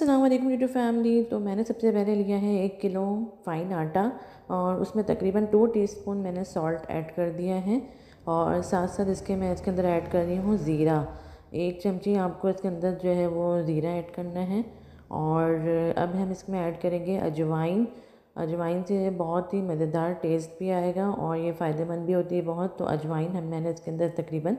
अस्सलाम वालेकुम YouTube family तो मैंने सबसे पहले लिया है एक किलो फाइन आटा और उसमें तकरीबन टू टीस्पून मैंने सॉल्ट ऐड कर दिया है और साथ साथ इसके मैं इसके अंदर ऐड कर रही हूँ ज़ीरा एक चमची आपको इसके अंदर जो है वो ज़ीरा ऐड करना है और अब हम इसमें ऐड करेंगे अजवाइन अजवाइन से बहुत ही मज़ेदार टेस्ट भी आएगा और ये फ़ायदेमंद भी होती है बहुत तो अजवाइन हम मैंने इसके अंदर तकरीबन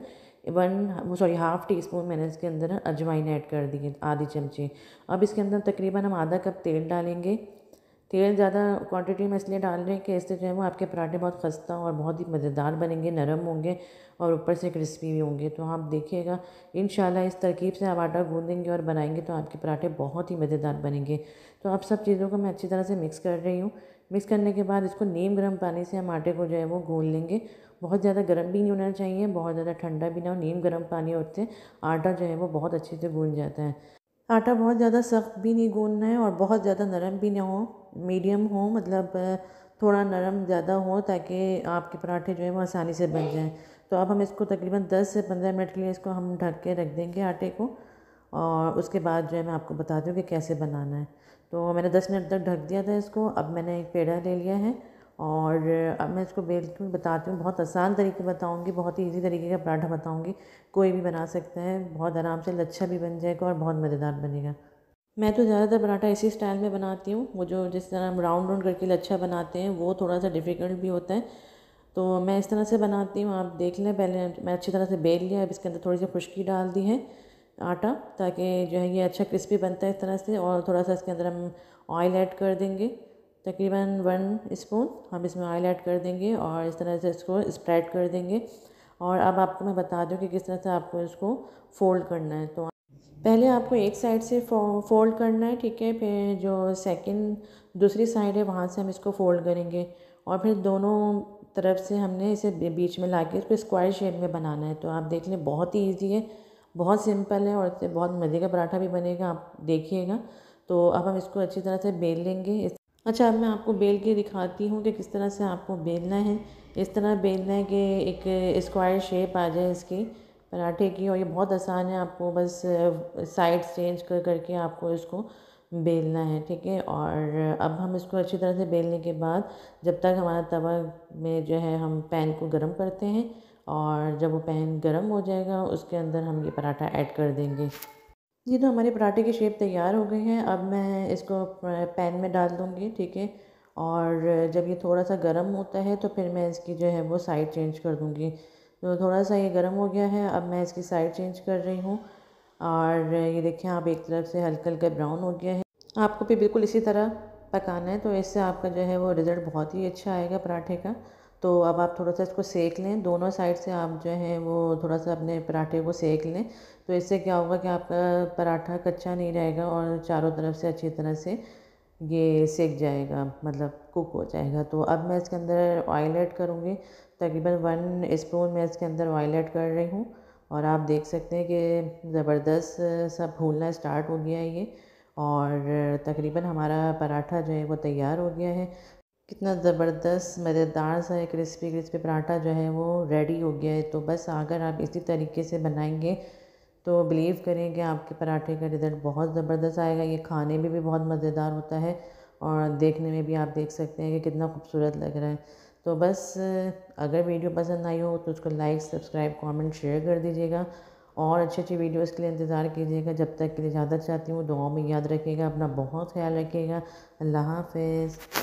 one sorry half teaspoon मैंने इसके अंदर अजवाइन ऐड कर दी है आधी चमची अब इसके अंदर तकरीबन हम आधा कप तेल डालेंगे तेल ज़्यादा क्वांटिटी में इसलिए डाल रहे हैं कि इससे जो है वो आपके पराठे बहुत खस्ता और बहुत ही मज़ेदार बनेंगे नरम होंगे और ऊपर से क्रिस्पी भी होंगे तो आप देखिएगा इन इस तरकीब से आप आटा गूँधेंगे और बनाएंगे तो आपके पराठे बहुत ही मज़ेदार बनेंगे तो आप सब चीज़ों को मैं अच्छी तरह से मिक्स कर रही हूँ मिक्स करने के बाद इसको नीम गर्म पानी से हम आटे को जो है वो घोल लेंगे बहुत ज़्यादा गर्म भी नहीं होना चाहिए बहुत ज़्यादा ठंडा भी ना हो नीम गर्म पानी होते आटा जो है वो बहुत अच्छे से गूंद जाता है आटा बहुत ज़्यादा सख्त भी नहीं गूंदना है और बहुत ज़्यादा नरम भी ना हो मीडियम हो मतलब थोड़ा नरम ज़्यादा हो ताकि आपके पराठे जो है वो आसानी से बन जाएँ तो अब हम इसको तकरीबन दस से पंद्रह मिनट के लिए इसको हम ढक के रख देंगे आटे को और उसके बाद जो है मैं आपको बता दूँ कि कैसे बनाना है तो मैंने दस मिनट तक ढक दिया था इसको अब मैंने एक पेड़ा ले लिया है और अब मैं इसको बिल्कुल बताती हूँ बहुत आसान तरीके बताऊँगी बहुत ही ईजी तरीके का पराठा बताऊँगी कोई भी बना सकता है बहुत आराम से लच्छा भी बन जाएगा और बहुत मज़ेदार बनेगा मैं तो ज़्यादातर पराठा इसी स्टाइल में बनाती हूँ वो जो जिस तरह हम राउंड राउंड करके लच्छा बनाते हैं वो थोड़ा सा डिफ़िकल्ट भी होता है तो मैं इस तरह से बनाती हूँ आप देख लें पहले मैं अच्छी तरह से बेल लिया अब इसके अंदर थोड़ी सी खुश्की डाल दी है आटा ताकि जो है ये अच्छा क्रिस्पी बनता है इस तरह से और थोड़ा सा इसके अंदर हम ऑयल ऐड कर देंगे तकरीबन वन स्पून हम इसमें ऑयल ऐड कर देंगे और इस तरह से इसको स्प्रेड कर देंगे और अब आपको मैं बता दूँ कि किस तरह से आपको इसको फोल्ड करना है तो पहले आपको एक साइड से फोल्ड करना है ठीक है फिर जो सेकंड दूसरी साइड है वहाँ से हम इसको फोल्ड करेंगे और फिर दोनों तरफ से हमने इसे बीच में ला के इसको स्क्वायर शेप में बनाना है तो आप देख लें बहुत ही ईजी है बहुत सिंपल है और इससे बहुत मज़े का पराठा भी बनेगा आप देखिएगा तो अब हम इसको अच्छी तरह से बेल लेंगे अच्छा अब मैं आपको बेल के दिखाती हूँ कि किस तरह से आपको बेलना है इस तरह बेलना है कि एक स्क्वायर शेप आ जाए इसकी पराठे की और ये बहुत आसान है आपको बस साइड चेंज कर करके आपको इसको बेलना है ठीक है और अब हम इसको अच्छी तरह से बेलने के बाद जब तक हमारा तवा में जो है हम पैन को गर्म करते हैं और जब वो पैन गर्म हो जाएगा उसके अंदर हम ये पराठा ऐड कर देंगे ये तो हमारे पराठे की शेप तैयार हो गई है अब मैं इसको पैन में डाल दूँगी ठीक है और जब ये थोड़ा सा गर्म होता है तो फिर मैं इसकी जो है वो साइड चेंज कर दूँगी तो थोड़ा सा ये गर्म हो गया है अब मैं इसकी साइड चेंज कर रही हूँ और ये देखिए आप एक तरफ से हल्का हल्का ब्राउन हो गया है आपको भी बिल्कुल इसी तरह पकाना है तो इससे आपका जो है वो रिज़ल्ट बहुत ही अच्छा आएगा पराठे का तो अब आप थोड़ा सा इसको सेक लें दोनों साइड से आप जो है वो थोड़ा सा अपने पराठे को सेक लें तो इससे क्या होगा कि आपका पराठा कच्चा नहीं रहेगा और चारों तरफ से अच्छी तरह से ये सेक जाएगा मतलब कुक हो जाएगा तो अब मैं इसके अंदर ऑयल ऐड करूँगी तकरीबन वन स्पून मैं इसके अंदर ऑयल ऐड कर रही हूँ और आप देख सकते हैं कि ज़बरदस्त सा भूलना स्टार्ट हो गया है ये और तकरीबन हमारा पराठा जो है वो तैयार हो गया है कितना ज़बरदस्त मज़ेदार सा है क्रिस्पी क्रिस्पी पराठा जो है वो रेडी हो गया है तो बस अगर आप इसी तरीके से बनाएंगे तो बिलीव करें कि आपके पराठे का रिज़ल्ट बहुत ज़बरदस्त आएगा ये खाने में भी बहुत मज़ेदार होता है और देखने में भी आप देख सकते हैं कि कितना खूबसूरत लग रहा है तो बस अगर वीडियो पसंद आई हो तो उसको लाइक सब्सक्राइब कमेंट शेयर कर दीजिएगा और अच्छी अच्छी वीडियोस के लिए इंतज़ार कीजिएगा जब तक के लिए ज़्यादा चाहती हूँ दुआओं में याद रखिएगा अपना बहुत ख्याल रखिएगा अल्लाह हाफिज़